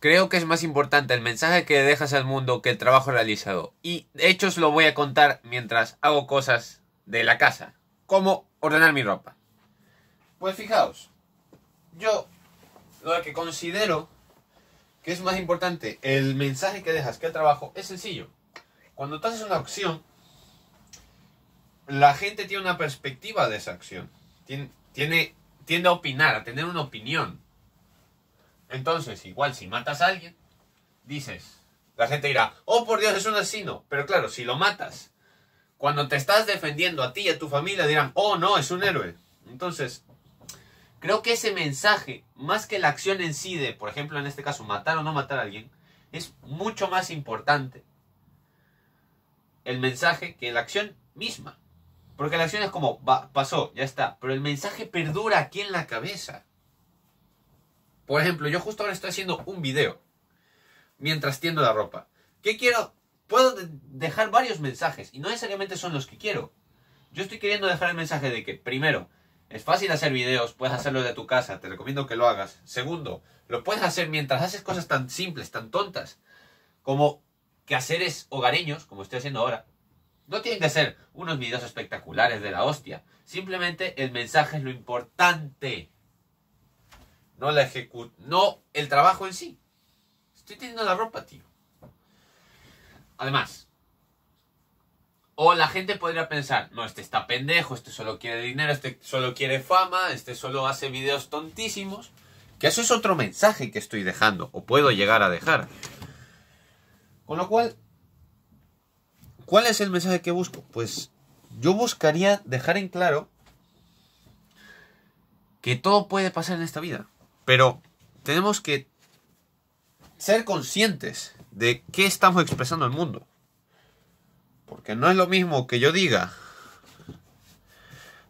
Creo que es más importante el mensaje que dejas al mundo que el trabajo realizado. Y de hecho os lo voy a contar mientras hago cosas de la casa, como ordenar mi ropa. Pues fijaos, yo lo que considero que es más importante el mensaje que dejas que el trabajo es sencillo. Cuando tú haces una acción, la gente tiene una perspectiva de esa acción. Tiene, tiene, tiende a opinar, a tener una opinión entonces, igual si matas a alguien, dices, la gente dirá, oh por Dios, es un asesino. Pero claro, si lo matas, cuando te estás defendiendo a ti y a tu familia, dirán, oh no, es un héroe. Entonces, creo que ese mensaje, más que la acción en sí de, por ejemplo, en este caso, matar o no matar a alguien, es mucho más importante el mensaje que la acción misma. Porque la acción es como, pasó, ya está. Pero el mensaje perdura aquí en la cabeza. Por ejemplo, yo justo ahora estoy haciendo un video mientras tiendo la ropa. ¿Qué quiero? Puedo dejar varios mensajes y no necesariamente son los que quiero. Yo estoy queriendo dejar el mensaje de que, primero, es fácil hacer videos, puedes hacerlo de tu casa, te recomiendo que lo hagas. Segundo, lo puedes hacer mientras haces cosas tan simples, tan tontas, como quehaceres hogareños, como estoy haciendo ahora. No tienen que ser unos videos espectaculares de la hostia. Simplemente el mensaje es lo importante no la ejecut no el trabajo en sí. Estoy teniendo la ropa, tío. Además, o la gente podría pensar, no, este está pendejo, este solo quiere dinero, este solo quiere fama, este solo hace videos tontísimos. Que eso es otro mensaje que estoy dejando, o puedo llegar a dejar. Con lo cual, ¿cuál es el mensaje que busco? Pues yo buscaría dejar en claro que todo puede pasar en esta vida. Pero tenemos que ser conscientes de qué estamos expresando al mundo. Porque no es lo mismo que yo diga,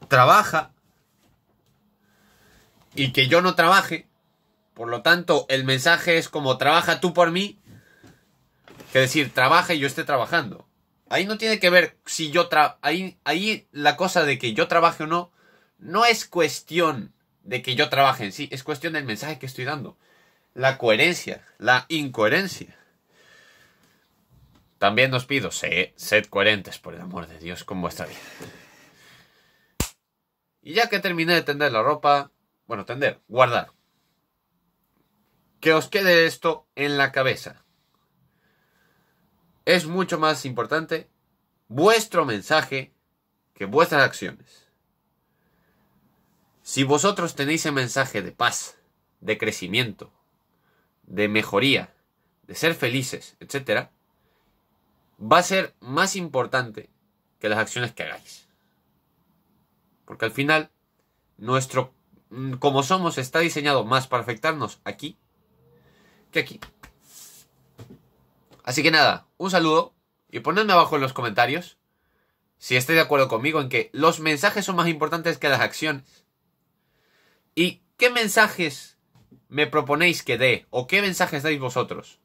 trabaja y que yo no trabaje. Por lo tanto, el mensaje es como trabaja tú por mí, que decir, trabaja y yo esté trabajando. Ahí no tiene que ver si yo trabajo. ahí ahí la cosa de que yo trabaje o no no es cuestión de que yo trabaje en sí, es cuestión del mensaje que estoy dando. La coherencia, la incoherencia. También os pido, sed, sed coherentes, por el amor de Dios, con vuestra vida. Y ya que terminé de tender la ropa, bueno, tender, guardar. Que os quede esto en la cabeza. Es mucho más importante vuestro mensaje que vuestras acciones. Si vosotros tenéis el mensaje de paz, de crecimiento, de mejoría, de ser felices, etc., va a ser más importante que las acciones que hagáis. Porque al final, nuestro, mm, como somos, está diseñado más para afectarnos aquí que aquí. Así que nada, un saludo y ponedme abajo en los comentarios si estáis de acuerdo conmigo en que los mensajes son más importantes que las acciones. ¿Y qué mensajes me proponéis que dé? ¿O qué mensajes dais vosotros?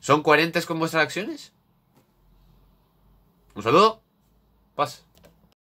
¿Son coherentes con vuestras acciones? Un saludo. Paz.